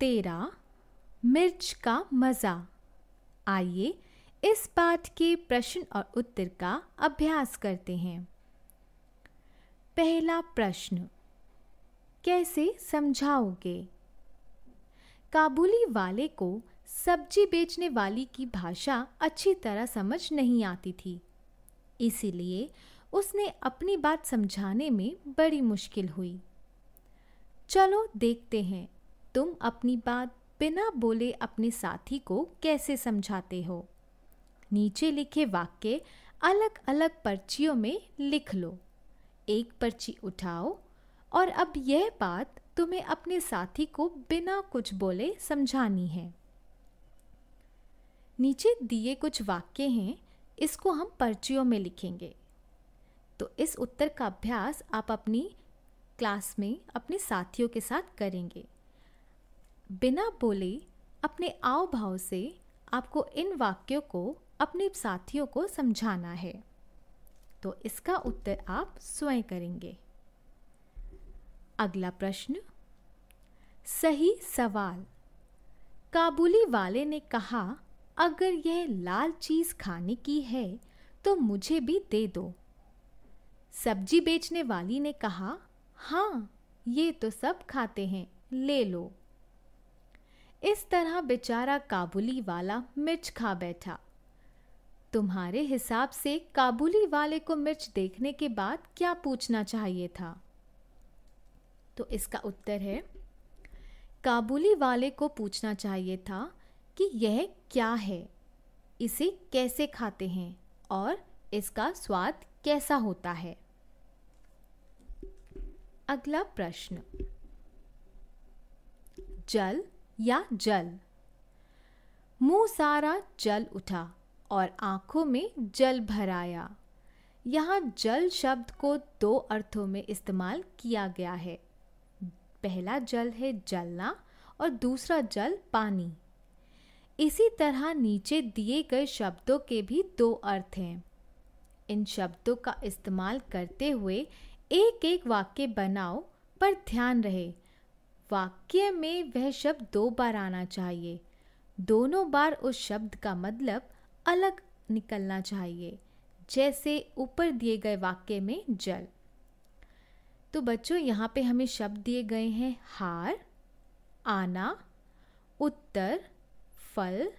तेरा मिर्च का मज़ा आइए इस पाठ के प्रश्न और उत्तर का अभ्यास करते हैं पहला प्रश्न कैसे समझाओगे काबुली वाले को सब्जी बेचने वाली की भाषा अच्छी तरह समझ नहीं आती थी इसीलिए उसने अपनी बात समझाने में बड़ी मुश्किल हुई चलो देखते हैं तुम अपनी बात बिना बोले अपने साथी को कैसे समझाते हो नीचे लिखे वाक्य अलग अलग पर्चियों में लिख लो एक पर्ची उठाओ और अब यह बात तुम्हें अपने साथी को बिना कुछ बोले समझानी है नीचे दिए कुछ वाक्य हैं इसको हम पर्चियों में लिखेंगे तो इस उत्तर का अभ्यास आप अपनी क्लास में अपने साथियों के साथ करेंगे बिना बोले अपने आव भाव से आपको इन वाक्यों को अपने साथियों को समझाना है तो इसका उत्तर आप स्वयं करेंगे अगला प्रश्न सही सवाल काबुली वाले ने कहा अगर यह लाल चीज़ खाने की है तो मुझे भी दे दो सब्जी बेचने वाली ने कहा हाँ ये तो सब खाते हैं ले लो इस तरह बेचारा काबुली वाला मिर्च खा बैठा तुम्हारे हिसाब से काबुली वाले को मिर्च देखने के बाद क्या पूछना चाहिए था तो इसका उत्तर है काबुली वाले को पूछना चाहिए था कि यह क्या है इसे कैसे खाते हैं और इसका स्वाद कैसा होता है अगला प्रश्न जल या जल मुंह सारा जल उठा और आंखों में जल भराया यहाँ जल शब्द को दो अर्थों में इस्तेमाल किया गया है पहला जल है जलना और दूसरा जल पानी इसी तरह नीचे दिए गए शब्दों के भी दो अर्थ हैं इन शब्दों का इस्तेमाल करते हुए एक एक वाक्य बनाओ पर ध्यान रहे वाक्य में वह शब्द दो बार आना चाहिए दोनों बार उस शब्द का मतलब अलग निकलना चाहिए जैसे ऊपर दिए गए वाक्य में जल तो बच्चों यहाँ पे हमें शब्द दिए गए हैं हार आना उत्तर फल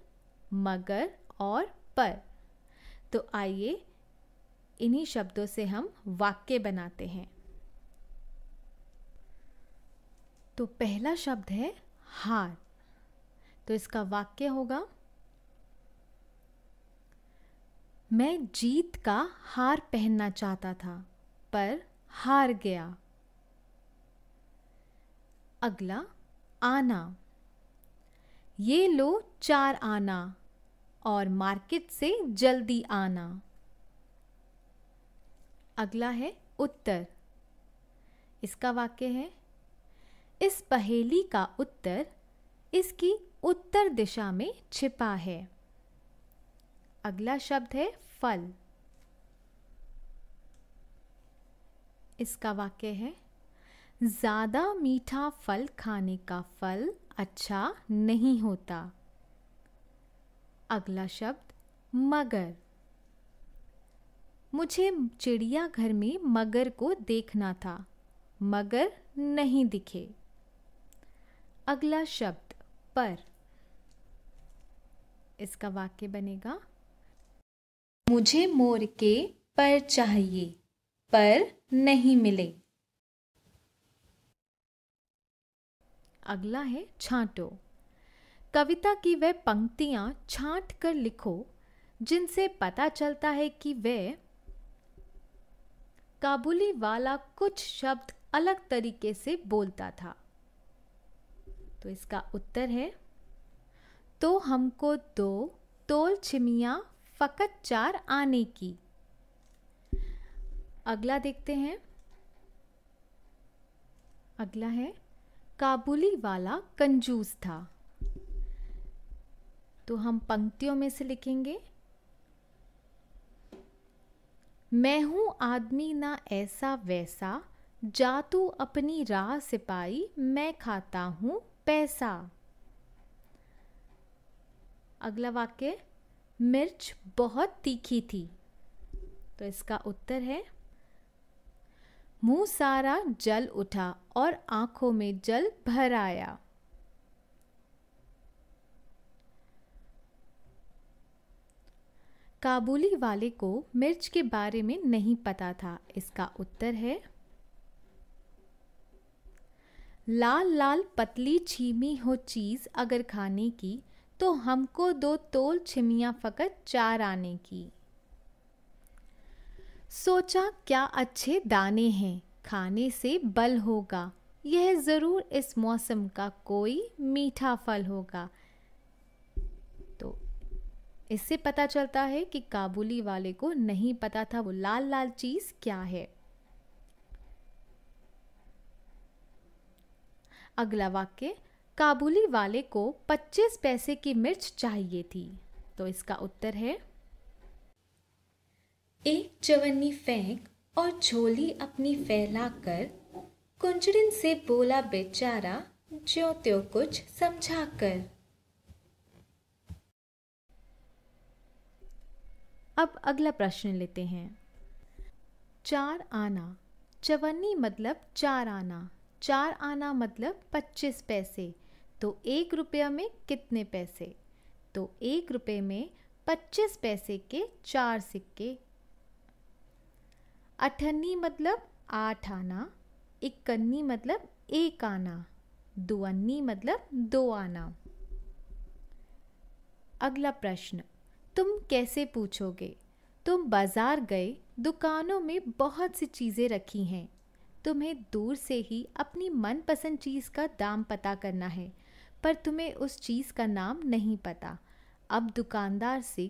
मगर और पर तो आइए इन्हीं शब्दों से हम वाक्य बनाते हैं तो पहला शब्द है हार तो इसका वाक्य होगा मैं जीत का हार पहनना चाहता था पर हार गया अगला आना ये लो चार आना और मार्केट से जल्दी आना अगला है उत्तर इसका वाक्य है इस पहेली का उत्तर इसकी उत्तर दिशा में छिपा है अगला शब्द है फल इसका वाक्य है ज़्यादा मीठा फल खाने का फल अच्छा नहीं होता अगला शब्द मगर मुझे चिड़ियाघर में मगर को देखना था मगर नहीं दिखे अगला शब्द पर इसका वाक्य बनेगा मुझे मोर के पर चाहिए पर नहीं मिले अगला है छांटो कविता की वह पंक्तियां छांट कर लिखो जिनसे पता चलता है कि वह काबुली वाला कुछ शब्द अलग तरीके से बोलता था तो इसका उत्तर है तो हमको दो तोल छिमिया फ़कत चार आने की अगला देखते हैं अगला है काबुली वाला कंजूस था तो हम पंक्तियों में से लिखेंगे मैं हूं आदमी ना ऐसा वैसा जा तू अपनी राह सिपाही मैं खाता हूं पैसा अगला वाक्य मिर्च बहुत तीखी थी तो इसका उत्तर है मुंह सारा जल उठा और आंखों में जल भर आया काबुली वाले को मिर्च के बारे में नहीं पता था इसका उत्तर है लाल लाल पतली छीमी हो चीज़ अगर खाने की तो हमको दो तोल छिमियाँ फ़कत चार आने की सोचा क्या अच्छे दाने हैं खाने से बल होगा यह ज़रूर इस मौसम का कोई मीठा फल होगा तो इससे पता चलता है कि काबुली वाले को नहीं पता था वो लाल लाल चीज़ क्या है अगला वाक्य काबुली वाले को 25 पैसे की मिर्च चाहिए थी तो इसका उत्तर है एक चवन्नी फेंक और झोली अपनी फैलाकर कुंजड़िन से बोला बेचारा ज्यो त्यो कुछ समझा कर अब अगला प्रश्न लेते हैं चार आना चवन्नी मतलब चार आना चार आना मतलब पच्चीस पैसे तो एक रुपया में कितने पैसे तो एक रुपये में पच्चीस पैसे के चार सिक्के अठन्नी मतलब आठ आना इक्न्नी मतलब एक आना दुअन्नी मतलब दो आना अगला प्रश्न तुम कैसे पूछोगे तुम बाज़ार गए दुकानों में बहुत सी चीज़ें रखी हैं तुम्हें दूर से ही अपनी मनपसंद चीज़ का दाम पता करना है पर तुम्हें उस चीज़ का नाम नहीं पता अब दुकानदार से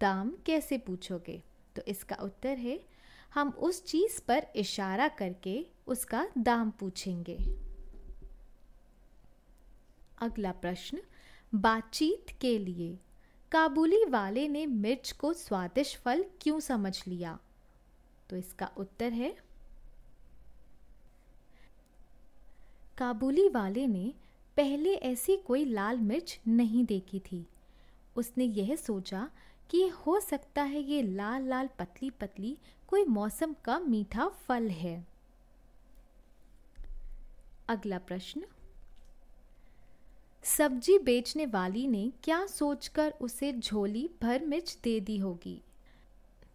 दाम कैसे पूछोगे तो इसका उत्तर है हम उस चीज़ पर इशारा करके उसका दाम पूछेंगे अगला प्रश्न बातचीत के लिए काबुली वाले ने मिर्च को स्वादिष्ट फल क्यों समझ लिया तो इसका उत्तर है काबुली वाले ने पहले ऐसी कोई लाल मिर्च नहीं देखी थी उसने यह सोचा कि हो सकता है ये लाल लाल पतली पतली कोई मौसम का मीठा फल है अगला प्रश्न सब्जी बेचने वाली ने क्या सोचकर उसे झोली भर मिर्च दे दी होगी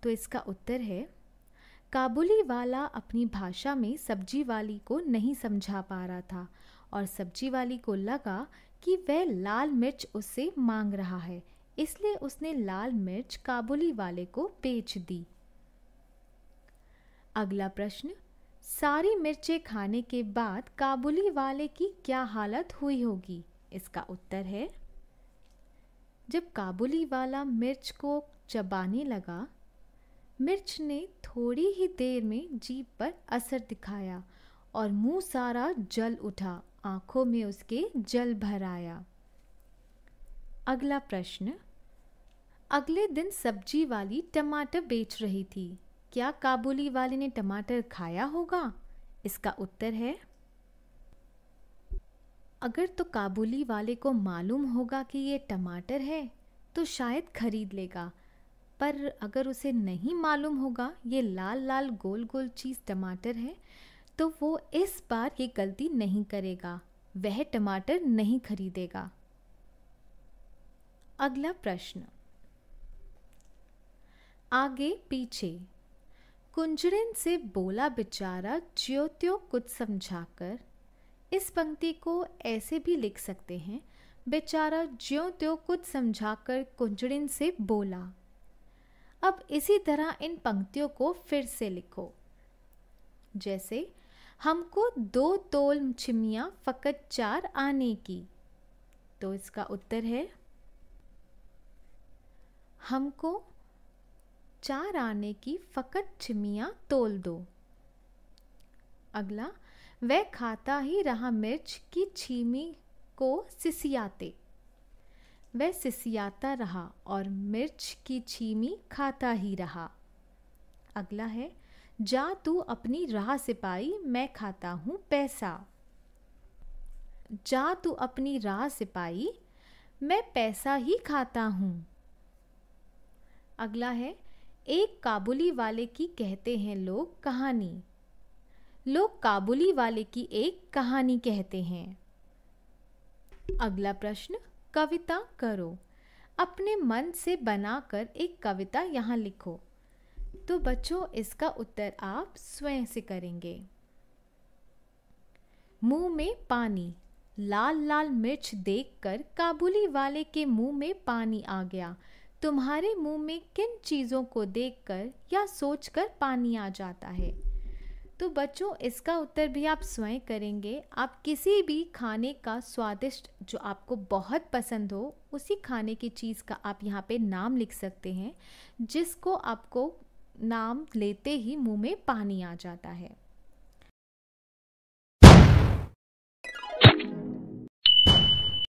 तो इसका उत्तर है काबुली वाला अपनी भाषा में सब्जी वाली को नहीं समझा पा रहा था और सब्जी वाली को लगा कि वह लाल मिर्च उससे मांग रहा है इसलिए उसने लाल मिर्च काबुली वाले को बेच दी अगला प्रश्न सारी मिर्चें खाने के बाद काबुली वाले की क्या हालत हुई होगी इसका उत्तर है जब काबुली वाला मिर्च को चबाने लगा मिर्च ने थोड़ी ही देर में जीप पर असर दिखाया और मुंह सारा जल उठा आंखों में उसके जल भर आया अगला प्रश्न अगले दिन सब्जी वाली टमाटर बेच रही थी क्या काबुली वाले ने टमाटर खाया होगा इसका उत्तर है अगर तो काबुली वाले को मालूम होगा कि ये टमाटर है तो शायद खरीद लेगा पर अगर उसे नहीं मालूम होगा ये लाल लाल गोल गोल चीज़ टमाटर है तो वो इस बार ये गलती नहीं करेगा वह टमाटर नहीं खरीदेगा अगला प्रश्न आगे पीछे कुंजरिन से बोला बेचारा ज्यो त्यो कुछ समझाकर इस पंक्ति को ऐसे भी लिख सकते हैं बेचारा ज्यो त्यो कुछ समझाकर कुंजड़िन से बोला अब इसी तरह इन पंक्तियों को फिर से लिखो जैसे हमको दो तोल छिमियाँ फ़कत चार आने की तो इसका उत्तर है हमको चार आने की फ़कत छिमियाँ तोल दो अगला वह खाता ही रहा मिर्च की छीमी को सिसियाते वह सिसियाता रहा और मिर्च की छीमी खाता ही रहा अगला है जा तू अपनी राह सिपाही मैं खाता हूँ पैसा जा तू अपनी राह सिपाही मैं पैसा ही खाता हूँ अगला है एक काबुली वाले की कहते हैं लोग कहानी लोग काबुली वाले की एक कहानी कहते हैं अगला प्रश्न कविता करो अपने मन से बनाकर एक कविता यहाँ लिखो तो बच्चों इसका उत्तर आप स्वयं से करेंगे मुंह में पानी लाल लाल मिर्च देखकर काबुली वाले के मुंह में पानी आ गया तुम्हारे मुंह में किन चीज़ों को देखकर या सोचकर पानी आ जाता है तो बच्चों इसका उत्तर भी आप स्वयं करेंगे आप किसी भी खाने का स्वादिष्ट जो आपको बहुत पसंद हो उसी खाने की चीज़ का आप यहाँ पे नाम लिख सकते हैं जिसको आपको नाम लेते ही मुंह में पानी आ जाता है